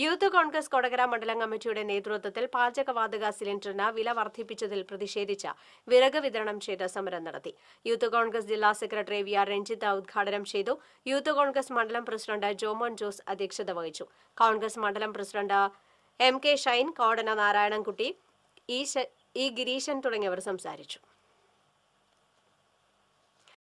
youth Congress Kodakara മണ്ഡലം കമ്മിറ്റിയുടെ നേതൃത്വത്തിൽ പാചകവാതക സിലിണ്ടറിന് വില വർദ്ധിപ്പിച്ചതിൽ പ്രതിഷേധിച്ച് വിറക് വിതരണം ചെയ്ത് സമരം നടത്തി യൂത്ത് കോൺഗ്രസ് ജില്ലാ സെക്രട്ടറി വി ആർ രഞ്ജിത്ത് ഉദ്ഘാടനം ചെയ്തു യൂത്ത് കോൺഗ്രസ് മണ്ഡലം പ്രസിഡന്റ് ജോമോൻ ജോസ് അധ്യക്ഷത വഹിച്ചു കോൺഗ്രസ് മണ്ഡലം പ്രസിഡന്റ് എം കെ ഷൈൻ കോടന നാരായണൻകുട്ടി ഇ ഗിരീശൻ തുടങ്ങിയവർ സംസാരിച്ചു